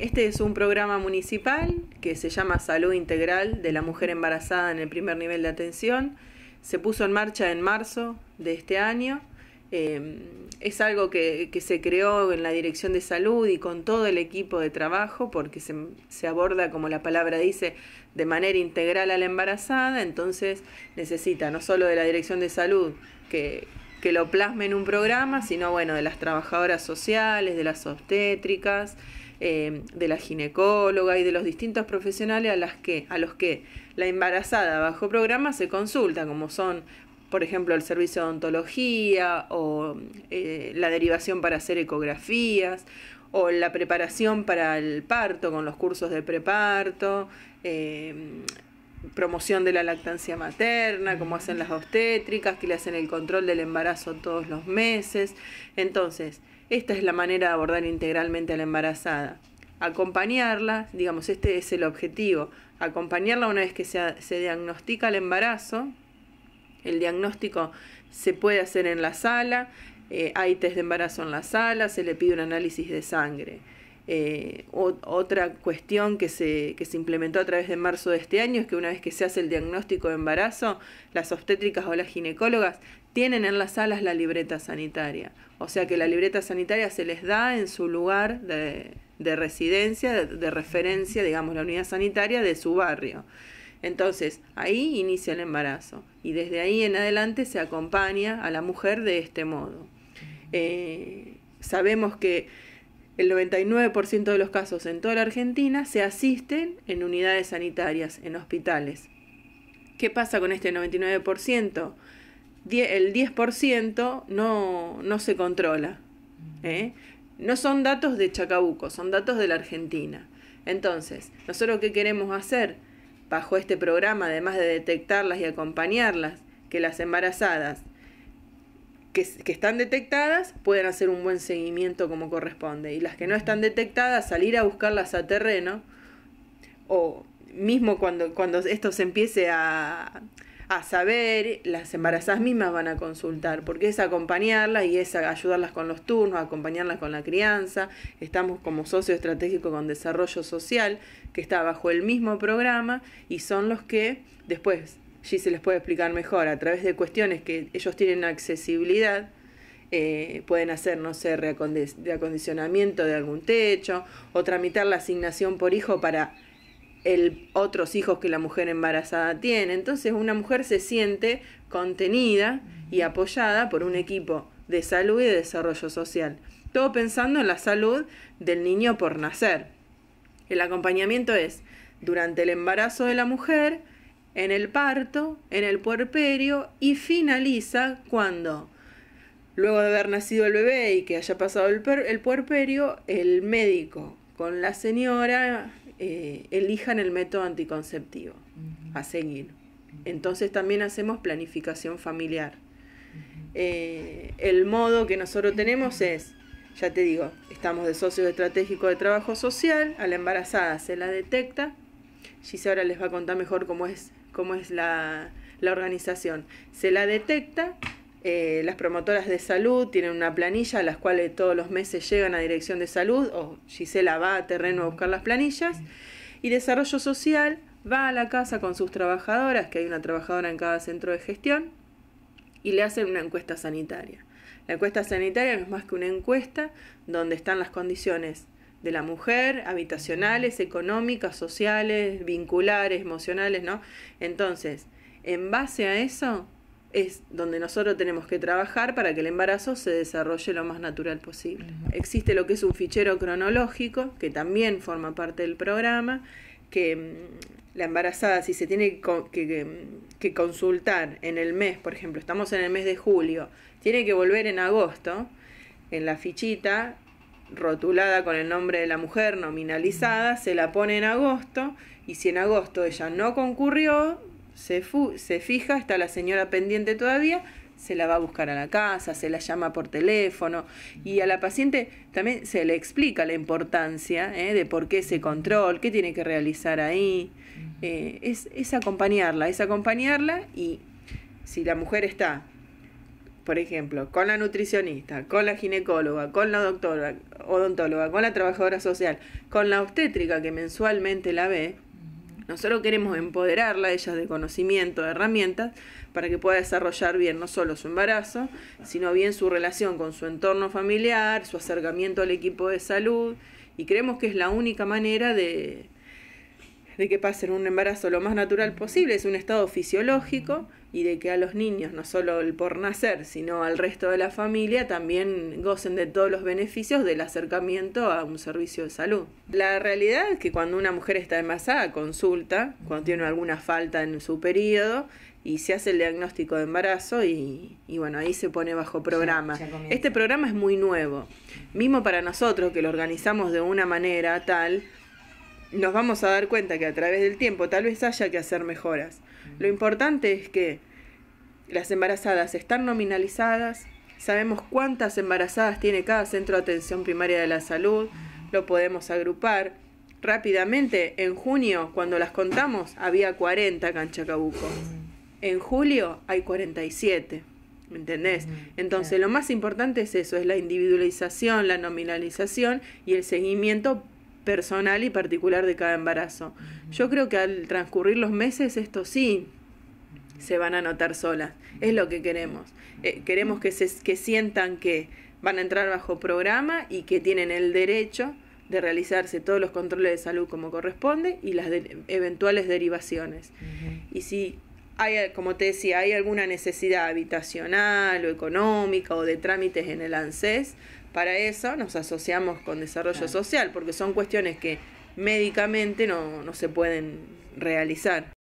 Este es un programa municipal que se llama Salud Integral de la Mujer Embarazada en el primer nivel de atención. Se puso en marcha en marzo de este año. Em, es algo que, se creó en la Dirección de Salud y con todo el equipo de trabajo porque se aborda, como la palabra dice, de manera integral a la embarazada. Entonces necesita no solo de la Dirección de Salud que, que lo plasme en un programa, sino bueno, de las trabajadoras sociales, de las obstétricas, eh, de la ginecóloga y de los distintos profesionales a, las que, a los que la embarazada bajo programa se consulta, como son, por ejemplo, el servicio de odontología o eh, la derivación para hacer ecografías o la preparación para el parto con los cursos de preparto. Eh, promoción de la lactancia materna, como hacen las obstétricas, que le hacen el control del embarazo todos los meses. Entonces, esta es la manera de abordar integralmente a la embarazada. Acompañarla, digamos, este es el objetivo, acompañarla una vez que se, diagnostica el embarazo. El diagnóstico se puede hacer en la sala, eh, hay test de embarazo en la sala, se le pide un análisis de sangre. Eh, otra cuestión que se, se implementó a través de marzo de este año es que una vez que se hace el diagnóstico de embarazo, las obstétricas o las ginecólogas tienen en las salas la libreta sanitaria. O sea que la libreta sanitaria se les da en su lugar de, residencia, de, referencia, digamos, la unidad sanitaria de su barrio. Entonces, ahí inicia el embarazo y desde ahí en adelante se acompaña a la mujer de este modo. Eh, sabemos que el 99% de los casos en toda la Argentina se asisten en unidades sanitarias, en hospitales. ¿Qué pasa con este 99%? el 10% no, se controla. ¿eh? No son datos de Chacabuco, son datos de la Argentina. Entonces, ¿nosotros qué queremos hacer? Bajo este programa, además de detectarlas y acompañarlas, que las embarazadas que, están detectadas pueden hacer un buen seguimiento como corresponde. Y las que no están detectadas, salir a buscarlas a terreno o mismo cuando, cuando esto se empiece a, a saber, las embarazadas mismas van a consultar, porque es acompañarlas y es ayudarlas con los turnos, acompañarlas con la crianza. Estamos como socio estratégico con desarrollo social, que está bajo el mismo programa, y son los que después si se les puede explicar mejor, a través de cuestiones que ellos tienen accesibilidad, eh, pueden hacer, no sé, acondicionamiento de algún techo o tramitar la asignación por hijo para el, otros hijos que la mujer embarazada tiene. Entonces una mujer se siente contenida y apoyada por un equipo de salud y de desarrollo social. Todo pensando en la salud del niño por nacer. El acompañamiento es durante el embarazo de la mujer, en el parto, en el puerperio y finaliza cuando, luego de haber nacido el bebé y que haya pasado el, puerperio, el médico con la señora eh, elijan el método anticonceptivo a seguir. Entonces también hacemos planificación familiar. Eh, el modo que nosotros tenemos es, ya te digo, estamos de socio estratégico de trabajo social, a la embarazada se la detecta, Gisela ahora les va a contar mejor cómo es cómo es la, organización. Se la detecta, eh, las promotoras de salud tienen una planilla a las cuales todos los meses llegan a dirección de salud o Gisela va a terreno a buscar las planillas y desarrollo social va a la casa con sus trabajadoras, que hay una trabajadora en cada centro de gestión, y le hacen una encuesta sanitaria. La encuesta sanitaria no es más que una encuesta donde están las condiciones de la mujer, habitacionales, económicas, sociales, vinculares, emocionales, ¿no? Entonces, en base a eso es donde nosotros tenemos que trabajar para que el embarazo se desarrolle lo más natural posible. Existe lo que es un fichero cronológico, que también forma parte del programa, que mm, la embarazada, si se tiene mm, que, consultar en el mes, por ejemplo, estamos en el mes de julio, tiene que volver en agosto, en la fichita rotulada con el nombre de la mujer nominalizada, se la pone en agosto y si en agosto ella no concurrió, se, fija, está la señora pendiente todavía, se la va a buscar a la casa, se la llama por teléfono y a la paciente también se le explica la importancia ¿eh? de por qué ese control, qué tiene que realizar ahí. Eh, es acompañarla, es acompañarla y si la mujer está por ejemplo, con la nutricionista, con la ginecóloga, con la doctora, odontóloga, con la trabajadora social, con la obstétrica que mensualmente la ve, nosotros queremos empoderarla ella ellas de conocimiento, de herramientas, para que pueda desarrollar bien no solo su embarazo, sino bien su relación con su entorno familiar, su acercamiento al equipo de salud, y creemos que es la única manera de, de que pasen un embarazo lo más natural posible, es un estado fisiológico y de que a los niños, no solo el por nacer, sino al resto de la familia, también gocen de todos los beneficios del acercamiento a un servicio de salud. La realidad es que cuando una mujer está embarazada, consulta, cuando tiene alguna falta en su periodo, y se hace el diagnóstico de embarazo y, bueno, ahí se pone bajo programa. este programa es muy nuevo, mismo para nosotros que lo organizamos de una manera tal nos vamos a dar cuenta que a través del tiempo tal vez haya que hacer mejoras. Lo importante es que las embarazadas están nominalizadas, sabemos cuántas embarazadas tiene cada centro de atención primaria de la salud, lo podemos agrupar. Rápidamente, en junio, cuando las contamos, había 40 Canchacabucos. en En julio hay 47. ¿Me entendés? Entonces, lo más importante es eso, es la individualización, la nominalización y el seguimiento personal y particular de cada embarazo. Yo creo que al transcurrir los meses esto sí se van a notar solas, es lo que queremos. Eh, queremos que, se, que sientan que van a entrar bajo programa y que tienen el derecho de realizarse todos los controles de salud como corresponde y las eventuales derivaciones. Y si hay, eh, como te decía, hay alguna necesidad habitacional o económica o de trámites en el ANSES, para eso nos asociamos con desarrollo social, porque son cuestiones que médicamente no, no se pueden realizar.